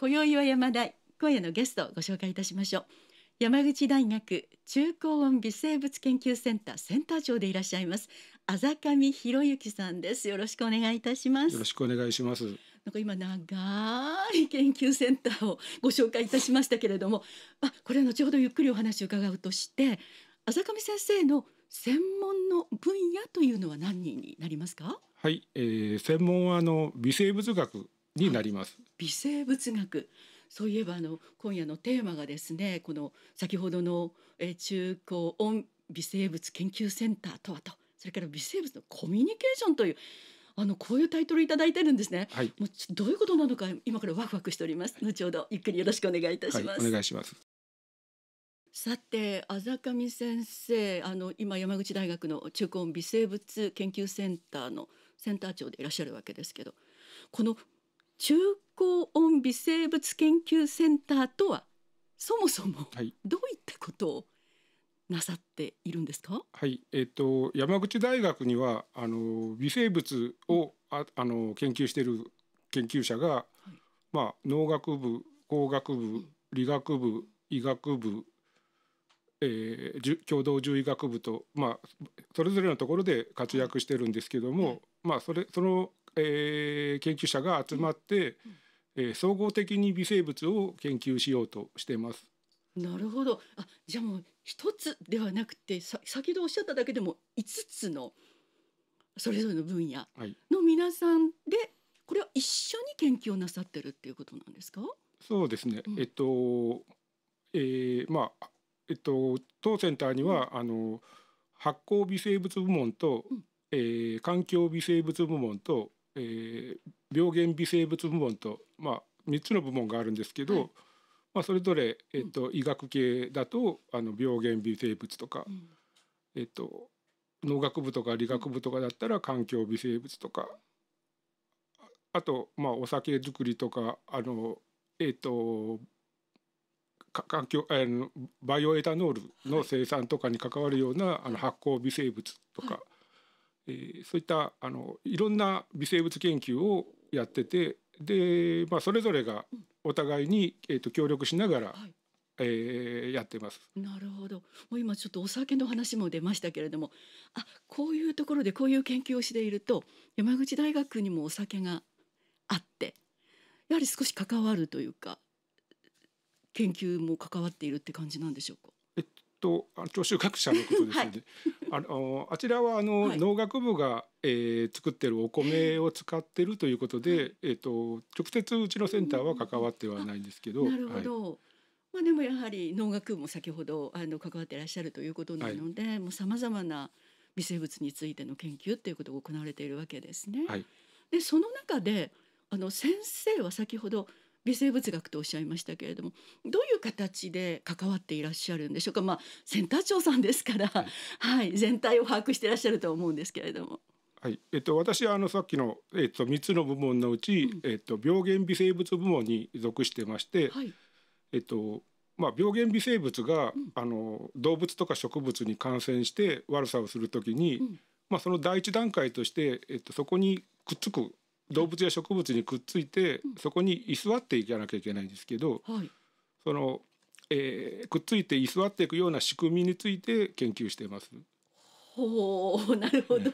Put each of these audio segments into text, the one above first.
今宵は山大今夜のゲストをご紹介いたしましょう山口大学中高音微生物研究センターセンター長でいらっしゃいます浅上博之さんですよろしくお願いいたしますよろしくお願いしますなんか今長い研究センターをご紹介いたしましたけれどもあこれは後ほどゆっくりお話を伺うとして浅上先生の専門の分野というのは何になりますかはい、えー、専門はあの微生物学になります、微生物学そういえばあの今夜のテーマがですねこの先ほどの、え中高音微生物研究センターとはとそれから微生物のコミュニケーションというあのこういうタイトルいただいてるんですね、はい、もうどういうことなのか今からワクワクしております、後ほどゆっくりよろしくお願いいたします、はい、お願いしますさて浅上先生あの今山口大学の中高音微生物研究センターのセンター長でいらっしゃるわけですけどこの中高温微生物研究センターとはそもそもどういったことをなさっているんですか、はいえーと、山口大学にはあの微生物をああの研究している研究者が、はい、まあ、農学部工学部理学部医学部、えー、共同獣医学部と、まあ、それぞれのところで活躍してるんですけども、はい、まあ、それそのえー、研究者が集まって、えー、総合的に微生物を研究しようとしています。なるほどあじゃあもう一つではなくてさ先ほどおっしゃっただけでも五つのそれぞれの分野の皆さんで、はい、これは一緒に研究をなさってるっていうことなんですかそうですね、うん、えっと、えー、まあえっと当センターには、うん、あの発酵微生物部門と、うん、えー、環境微生物部門とえー、病原微生物部門と、まあ、3つの部門があるんですけど、はい、まあ、それぞれ、えーと、医学系だとあの病原微生物とか、うん、えーと、農学部とか理学部とかだったら環境微生物とかあと、まあ、お酒作りとかあの、えーと、環境あのバイオエタノールの生産とかに関わるような、はい、あの発酵微生物とか。はいえそういったあのいろんな微生物研究をやっててで、まあ、それぞれがお互いに、えー、と協力しながら、はい、えー、やってます。なるほど。もう今ちょっとお酒の話も出ましたけれども、あ、こういうところでこういう研究をしていると山口大学にもお酒があって、やはり少し関わるというか、研究も関わっているって感じなんでしょうか。と聴衆各社のことですね。はい、あのあちらはあの、はい、農学部が、えー、作ってるお米を使ってるということで、えー、と直接うちのセンターは関わってはないんですけど。なるほど、はいまあ、でもやはり農学部も先ほどあの関わってらっしゃるということなので、もうさまざまな微生物についての研究ということが行われているわけですね。はい、でその中であの先生は先ほど微生物学とおっしゃいましたけれどもどういう形で関わっていらっしゃるんでしょうか、まあ、センター長さんですから、はい、はい、全体を把握していらっしゃると思うんですけれども。はいえっと、私はあのさっきの、えっと、3つの部門のうち、うん、えっと、病原微生物部門に属してまして、はい、えっとまあ、病原微生物が、うん、あの動物とか植物に感染して悪さをするときに、うん、まあ、その第一段階として、えっと、そこにくっつく動物や植物にくっついて、そこに居座っていかなきゃいけないんですけど、はい、その、えー、くっついて居座っていくような仕組みについて研究しています。ほうなるほど、ね、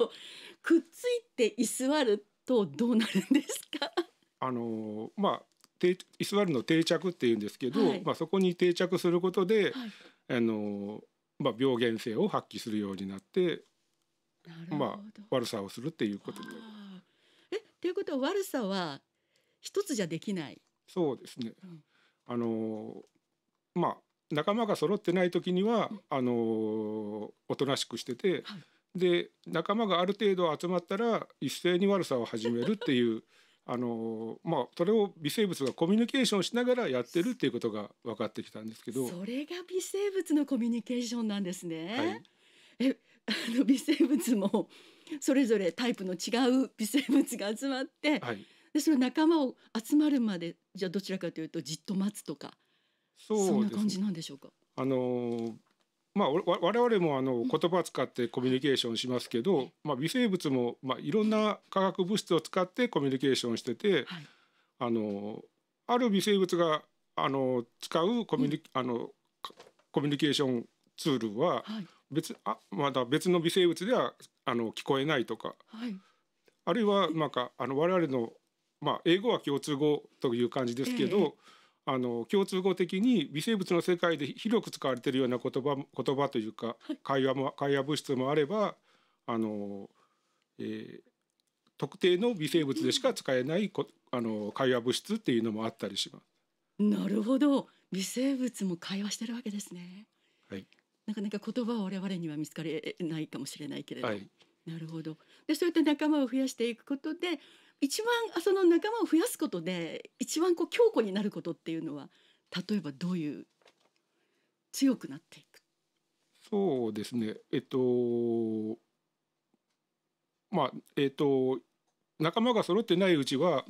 くっついて居座るとどうなるんですかあのまあ居座るの定着っていうんですけど、はい、まあ、そこに定着することで、はい、あのまあ、病原性を発揮するようになってまあ、悪さをするっていうことで。ということは悪さは一つじゃできない。そうですね、うん、あのまあ仲間が揃ってない時には、うん、あのおとなしくしてて、はい、で仲間がある程度集まったら一斉に悪さを始めるっていう あのまあそれを微生物がコミュニケーションしながらやってるっていうことが分かってきたんですけどそれが微生物のコミュニケーションなんですね。はい、えあの微生物もそれぞれタイプの違う微生物が集まって、はい、でその仲間を集まるまでじゃあどちらかというとじっと待つとかそう、そんな感じなんでしょうか。あのまあ、我々もあの言葉を使ってコミュニケーションしますけど、まあ、微生物も、まあ、いろんな化学物質を使ってコミュニケーションしてて、あのある微生物があの使うコミュニ、あのコミュニケーションツールは、はい、別あまだ別の微生物ではあの聞こえないとか、はい、あるいはなんかあの我々の、まあ、英語は共通語という感じですけど、えー、あの共通語的に微生物の世界で広く使われているような言葉言葉というか会話も会話物質もあればあの、えー、特定の微生物でしか使えないこあの会話物質っていうのもあったりします。なるほど微生物も会話してるわけですね。はいなかなか言葉は我々には見つかれないかもしれないけれど、はい、なるほどでそういった仲間を増やしていくことで一番その仲間を増やすことで一番こう強固になることっていうのは例えばどういう強くなっていくそうですねえっとまあえっと仲間が揃ってないうちは、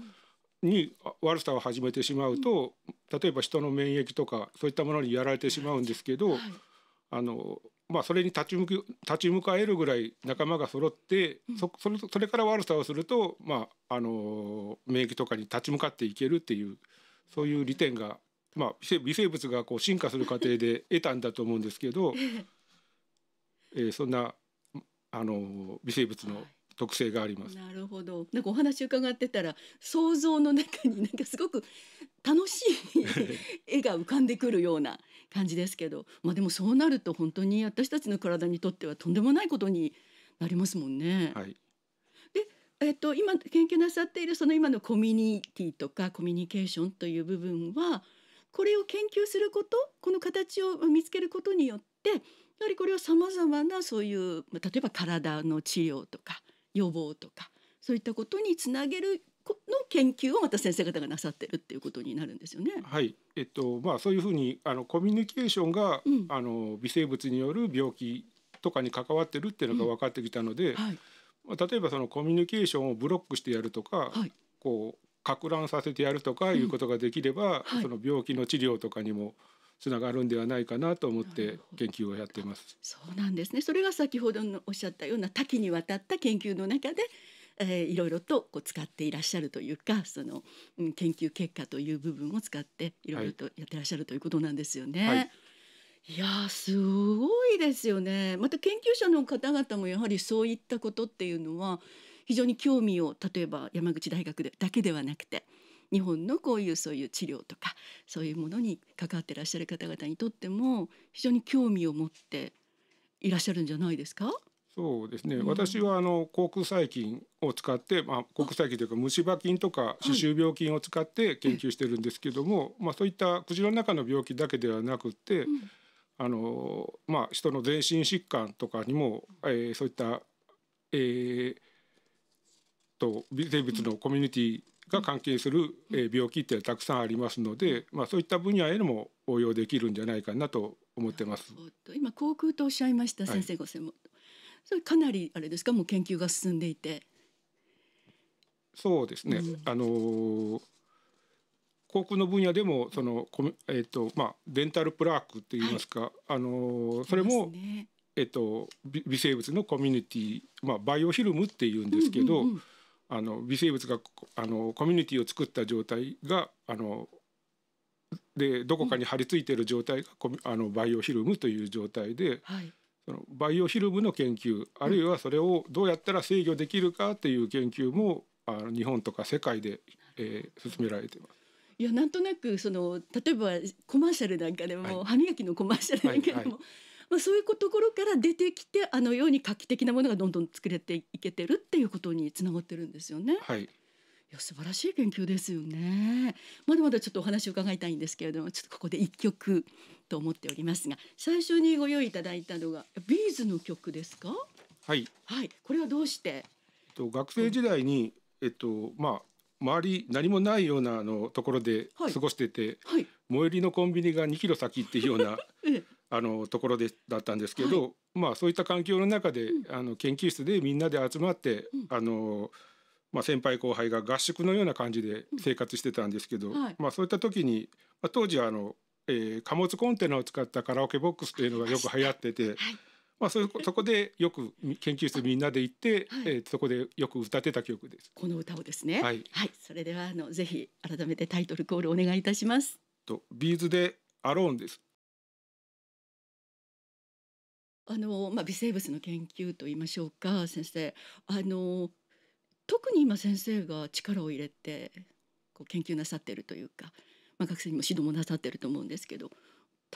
うん、に悪さを始めてしまうと、うん、例えば人の免疫とかそういったものにやられてしまうんですけど、はいあのまあ、それに立ち向く立ち向かえるぐらい仲間が揃って、うん、そそれそれから悪さをすると、まあ、あの免疫とかに立ち向かっていけるっていうそういう利点が、まあ、微生物がこう進化する過程で得たんだと思うんですけど、えー、そんなあの微生物の特性があります。なるほど。なんかお話伺ってたら想像の中になんかすごく楽しい絵が浮かんでくるような感じですけど、まあでもそうなると本当に私たちの体にとってはとんでもないことになりますもんね。はい。で、えっと今研究なさっているその今のコミュニティとかコミュニケーションという部分は、これを研究すること、この形を見つけることによって、やはりこれはさまざまなそういう、まあ、例えば体の治療とか。予防とかそういったことにつなげるの研究をまた先生方がなさってるっていうことになるんですよね。はい、えっとまあそういうふうにあのコミュニケーションが、うん、あの微生物による病気とかに関わってるっていうのが分かってきたので、うんはい、例えばそのコミュニケーションをブロックしてやるとか、はい、こうか乱させてやるとかいうことができれば、うんはい、その病気の治療とかにもつながるんではないかなと思って研究をやっています。そうなんですね。それが先ほどのおっしゃったような多岐にわたった研究の中で。えー、いろいろとこう使っていらっしゃるというかその、うん、研究結果という部分を使っていろいろとやってらっしゃるということなんですよね。はいはいいやすごいですよねまた研究者の方々もやはりそういったことっていうのは非常に興味を例えば山口大学でだけではなくて日本のこういうそういう治療とかそういうものに関わってらっしゃる方々にとっても非常に興味を持っていらっしゃるんじゃないですかそうですね、うん、私はあの口腔細菌を使って、まあ、口腔細菌というか虫歯菌とか歯周病菌を使って研究してるんですけども、はい、まあ、そういった口の中の病気だけではなくて、うん、あのまあ、人の全身疾患とかにも、えー、そういった、えー、と微生物のコミュニティが関係する病気ってたくさんありますので、まあ、そういった分野へも応用できるんじゃないかなと思ってます。今航空とおっしゃいました先生ご専門、はい、それかなりあれですかもう研究が進んでいて。そうですね、うん、あのー、航空の分野でもその、えーとまあ、デンタルプラークといいますか、はい、あのー、それも、ね、えーと、と微生物のコミュニティ、まあ、バイオフィルムっていうんですけど、うんうんうんあの微生物があのコミュニティを作った状態があのでどこかに張り付いてる状態があのバイオフィルムという状態で、はい、そのバイオフィルムの研究あるいはそれをどうやったら制御できるかという研究もあの日本とか世界で、えー、進められています。いやなんとなくその例えばコマーシャルなんかでも、はい、歯磨きのコマーシャルなんかでも、はいまあ、そういうところから出てきてあのように画期的なものがどんどん作れていけてるっていうことにつながってるんですよね。はいいや素晴らしい研究ですよねまだまだちょっとお話を伺いたいんですけれどもちょっとここで一曲と思っておりますが最初にご用意いただいたのがビーズの曲ですかはい、はい、これはどうして、えっと、学生時代に、えっとまあ、周り何もないようなあのところで過ごしてて、はいはい、最寄りのコンビニが2キロ先っていうような あのところでだったんですけど、はい、まあ、そういった環境の中で、うん、あの研究室でみんなで集まって、うん、あのまあ、先輩後輩が合宿のような感じで生活してたんですけど、うんはい、まあ、そういった時に、まあ、当時あの、えー、貨物コンテナを使ったカラオケボックスというのがよく流行ってて。はいまあ、そそこでよく研究室みんなで行って、はい、えー、そこでよく歌ってた曲です。この歌をですね。はい、はい、それではあのぜひ改めてタイトルコールお願いいたします。とビーズでアローンです。あの、まあ、微生物の研究といいましょうか先生あの特に今先生が力を入れてこう研究なさっているというか、まあ、学生にも指導もなさっていると思うんですけど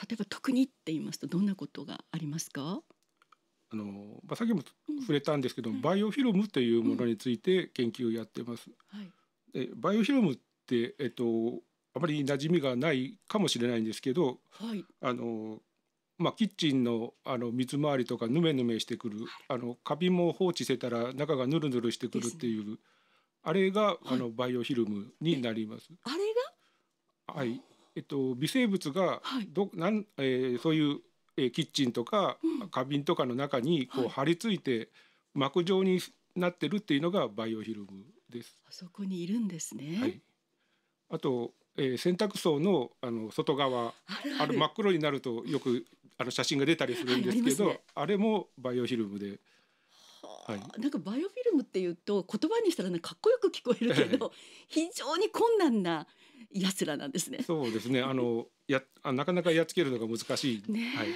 例えば特にって言いますとどんなことがありますかあの、まあ、さっきも触れたんですけど、うん、バイオフィルムというものについて研究をやってます。はい、でバイオフィルムって、えっと、あまり馴染みがないかもしれないんですけど、はい、あのまあ、キッチンのあの水回りとかぬめぬめしてくる、あのカビも放置してたら中がぬるぬるしてくるっていう、あれが、あのバイオフィルムになります。あれがはいえっと、微生物がど、なん、えー、そういう、えー、キッチンとか、花瓶とかの中にこう張り付いて、膜状になってるっていうのがバイオフィルムです。あそこにいるんですね。はい。あとえー、洗濯槽のあの外側あれ真っ黒になるとよくあの写真が出たりするんですけど、はいあね、あれもバイオフィルムで。はい、なんかバイオフィルムっていうと言葉にしたらなんかかっこよく聞こえるけど、はい、非常に困難なやつらなんですね。そうですね。あのやなかなかやっつけるのが難しい。ね、はい。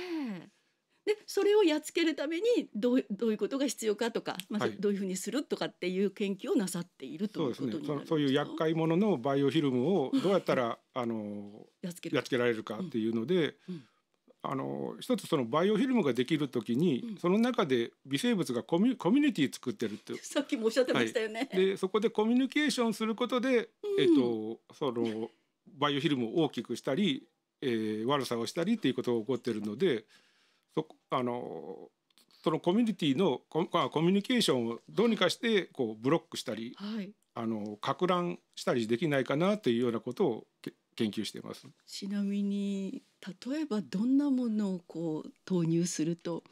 でそれをやっつけるためにどうどういうことが必要かとか、まあ、はい、どういうふうにするとかっていう研究をなさっているということす、ね、そういう厄介者のバイオフィルムをどうやったら あのやっつけられるかっていうので、うんうん、あの一つそのバイオフィルムができる時に、うん、その中で微生物がコミコミュニティ作ってるって さっきもおっしゃってましたよね。はい、でそこでコミュニケーションすることで、えっ、とそのバイオフィルムを大きくしたり、えー、悪さをしたりっていうことが起こってるので。そあのそのコミュニティのココミュニケーションをどうにかしてこうブロックしたり、はい、あの拡乱したりできないかなというようなことを研究しています。ちなみに例えばどんなものをこう投入すると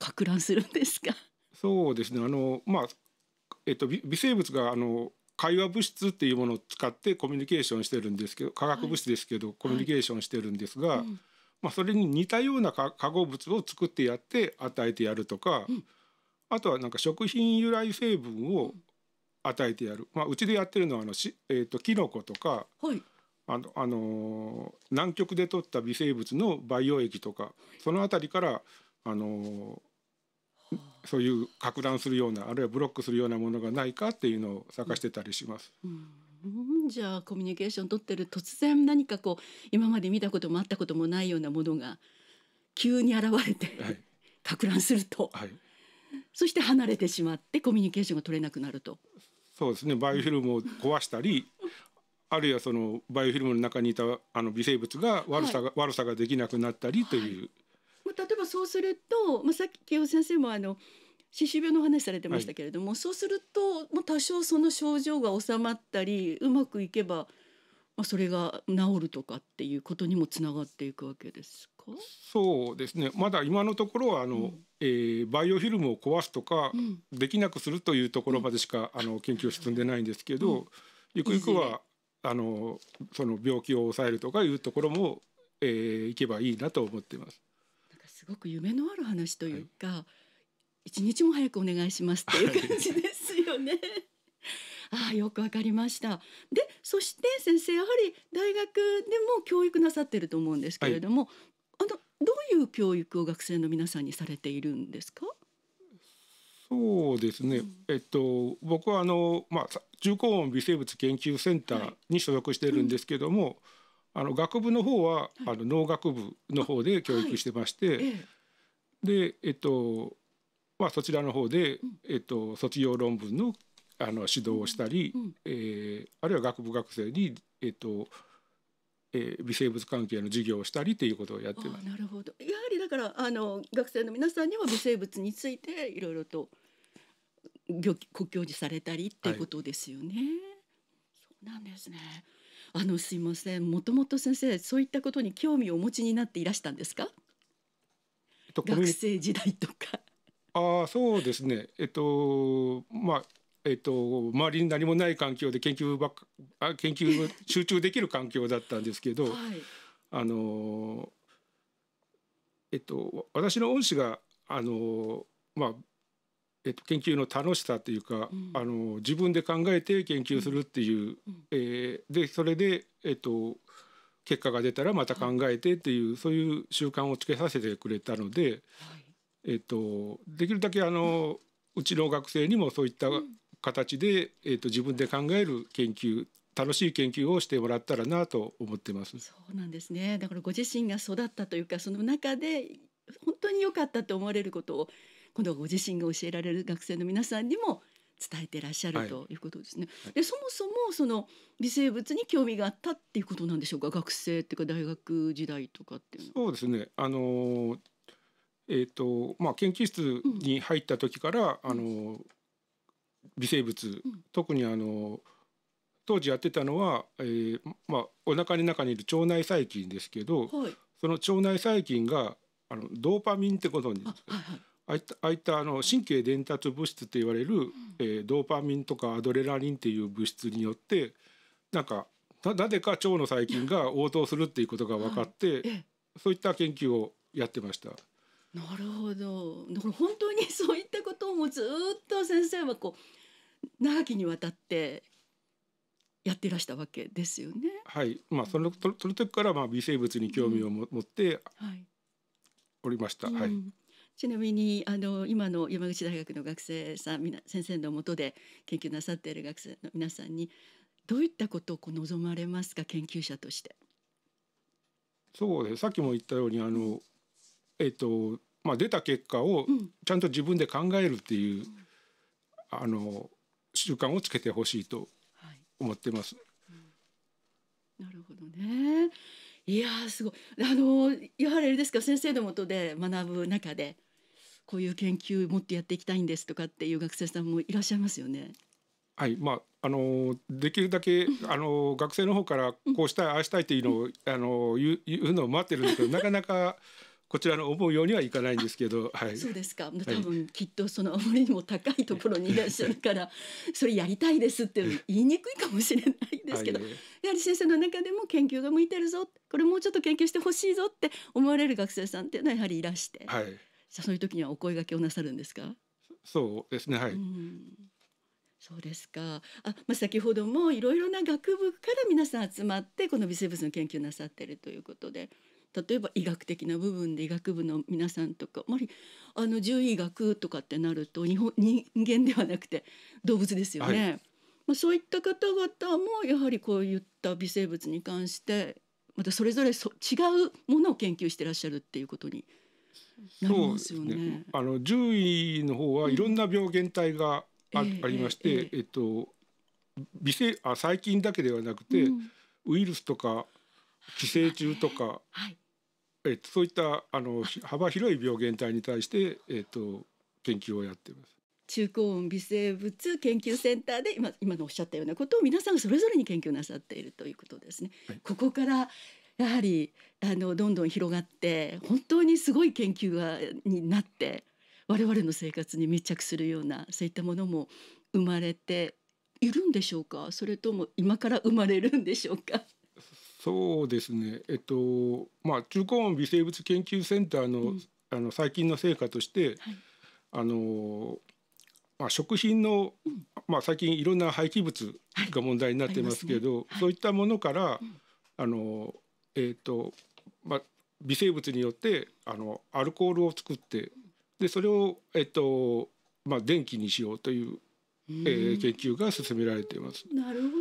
拡乱するんですか。そうですね。あのまあえっと微生物があの会話物質っていうものを使ってコミュニケーションしてるんですけど、化学物質ですけど、はい、コミュニケーションしてるんですが、はいうんまあ、それに似たような化合物を作ってやって与えてやるとか、うん、あとはなんか食品由来成分を与えてやる、まあ、うちでやってるのはあのし、えーと、キノコとか、はい、あのあのー、南極で取った微生物の培養液とかその辺りからあのー、そういうく乱するようなあるいはブロックするようなものがないかっていうのを探してたりします。うんじゃコミュニケーション取ってる突然何かこう今まで見たこともあったこともないようなものが急に現れて、はい、か乱すると、はい、そして離れてしまってコミュニケーションが取れなくなると。そうですねバイオフィルムを壊したりあるいはそのバイオフィルムの中にいたあの微生物が悪さが、はい、悪さができなくなったりという。はい、まあ、例えばそうすると、まあ、さっき清先生もあの歯周病の話されてましたけれども、はい、そうすると、まあ、多少その症状が治まったりうまくいけば、まあ、それが治るとかっていうことにもつながっていくわけですかそうですねまだ今のところはあの、うん、えー、バイオフィルムを壊すとか、うん、できなくするというところまでしか、うん、あの研究進んでないんですけど、うん、ゆくゆくはあのその病気を抑えるとかいうところも、えー、いけばいいなと思っています。なんかすごく夢のある話というか、はい一日も早くお願いしますっていう感じですよね。ああよくわかりましたでそして先生やはり大学でも教育なさってると思うんですけれども、はい、あのどういう教育を学生の皆さんにされているんですかそうですね、うん、えっと、僕はあの、まあ、重高音微生物研究センターに所属してるんですけども、はいうん、あの学部の方は、はい、あの農学部の方で教育してまして、で、えっと、まあ、そちらの方で、えっと、卒業論文のあの指導をしたり、うえー、あるいは学部学生に、えっとえー、微生物関係の授業をしたりということをやってます。なるほどやはりだからあの学生の皆さんには微生物についていろいろとご教授されたりっていうことですよね。はい、そうなんですねあのすいませんもともと先生そういったことに興味をお持ちになっていらしたんですか、えっと、学生時代とかあそうですね、えっとまあえっと、周りに何もない環境で研究ばっかあ研究集中できる環境だったんですけど、はい、あのえっと私の恩師があの、まあえっと、研究の楽しさというか、うん、あの自分で考えて研究するっていう、うん、えー、でそれで、えっと、結果が出たらまた考えてっていう、はい、そういう習慣をつけさせてくれたので。はいえっと、できるだけあの、うちの学生にもそういった形で、えっと、自分で考える研究楽しい研究をしてもらったらなと思ってます。そうなんですね。だからご自身が育ったというか、その中で本当に良かったと思われることを今度はご自身が教えられる学生の皆さんにも伝えてらっしゃる、はい、ということですね。で、そもそもその微生物に興味があったっていうことなんでしょうか。学生っていうか大学時代とかっていうのは。そうですね。あのーえーとまあ、研究室に入った時から、あの微生物、特にあの当時やってたのは、えーまあ、お腹の中にいる腸内細菌ですけど、はい、その腸内細菌があのドーパミンってことにあはいはい、あいっあいたあの神経伝達物質って言われる、うん、えー、ドーパミンとかアドレナリンっていう物質によってなんかなぜか腸の細菌が応答するっていうことが分かって、はい、そういった研究をやってました。なるほどだから本当にそういったこともずっと先生はこう長きにわたってやってらしたわけですよね。はい、まあそのその時からまあ微生物に興味を持っておりました。うん、はい、ちなみにあの今の山口大学の学生さんみ先生のもとで研究なさっている学生の皆さんにどういったことをこう望まれますか研究者として。そうですさっきも言ったようにあのえっとまあ、出た結果をちゃんと自分で考えるっていう、うん、あの習慣をつけてほしいと思ってます。はいなるほどねいやすごいあのやはりあれですか先生のもとで学ぶ中でこういう研究もっとやっていきたいんですとかっていう学生さんもいらっしゃいますよね。はいまああのできるだけ、あの学生の方からこうしたい、ああしたいっていうのを、あの言う言うのを待ってるんですけどなかなかこちらの思うようにはいかないんですけど、はい、そうですか多分きっとそのあまりにも高いところにいらっしゃるから、はい、それやりたいですって言いにくいかもしれないですけど、はい、やはり先生の中でも研究が向いてるぞこれもうちょっと研究してほしいぞって思われる学生さんっていうのはやはりいらして、はい、じゃそういう時にはお声がけをなさるんですかそうですねはい、うんそうですか。あ、まあ、先ほどもいろいろな学部から皆さん集まってこの微生物の研究なさってるということで、例えば医学的な部分で医学部の皆さんとかあまりあの獣医学とかってなると日本人間ではなくて動物ですよね。はい、まあ、そういった方々もやはりこういった微生物に関してまたそれぞれそ違うものを研究してらっしゃるっていうことになりますよね。ねあの獣医の方はいろんな病原体があうん、ありまして、えーえー、えっと微生あ細菌だけではなくて、うん、ウイルスとか寄生虫とか、はい、えー、そういったあの幅広い病原体に対して、えっと、研究をやっています。中高音微生物研究センターで今今のおっしゃったようなことを皆さんそれぞれに研究なさっているということですね。はい、ここからやはりあのどんどん広がって本当にすごい研究がになって我々の生活に密着するようなそういったものも生まれているんでしょうかそれとも今から生まれるんでしょうかそうですね、えっとまあ、中高音微生物研究センターのうん、あの最近の成果として、はい、あのまあ、食品の、まあ、最近いろんな廃棄物が問題になってますけど、はいね、そういったものから、はい、あのえっとまあ、微生物によってあのアルコールを作ってでそれを、えっとまあ、電気にしようという、えー、研究が進められています。なるほど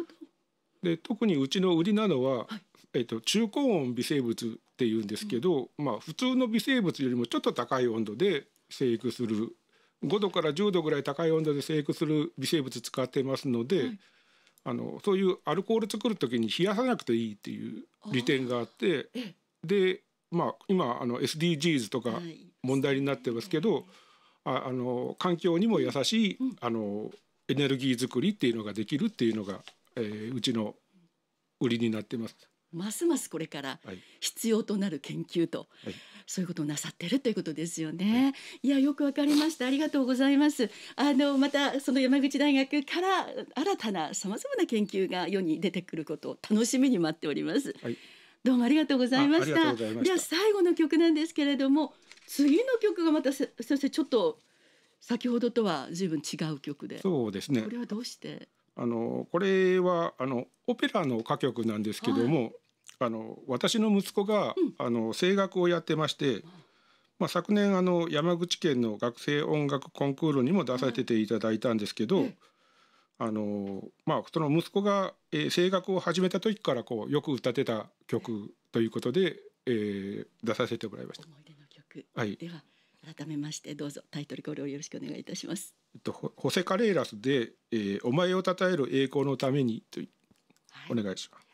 で特にうちの売りなのは、はい、えーと、中高温微生物っていうんですけど、うん、まあ、普通の微生物よりもちょっと高い温度で生育する5度から10度ぐらい高い温度で生育する微生物使ってますので、はい、あのそういうアルコール作る時に冷やさなくていいっていう利点があってで、まあ、今あの SDGs とか問題になってますけど、はい、ああの環境にも優しい、うん、あのエネルギー作りっていうのができるっていうのが、えー、うちの売りになってます。ますますこれから必要となる研究と、はい、そういうことをなさってるということですよね。はい、いやよくわかりましたありがとうございます。あのまたその山口大学から新たなさまざまな研究が世に出てくることを楽しみに待っております。はい、どうもありがとうございました。では最後の曲なんですけれども次の曲がまた先生ちょっと先ほどとは随分違う曲で。そうですね。これはどうして。あのこれはあのオペラの歌曲なんですけども、はい、あの私の息子が、あの声楽をやってまして、まあ、昨年あの山口県の学生音楽コンクールにも出させていただいたんですけど、あのまあ、その息子が、え声楽を始めた時からこうよく歌ってた曲ということで、えー、出させてもらいました。思い出の曲、はい、では改めましてどうぞタイトルコールをよろしくお願いいたします。えっと、ホセカレーラスで、えー、お前を称える栄光のためにと、お願いします。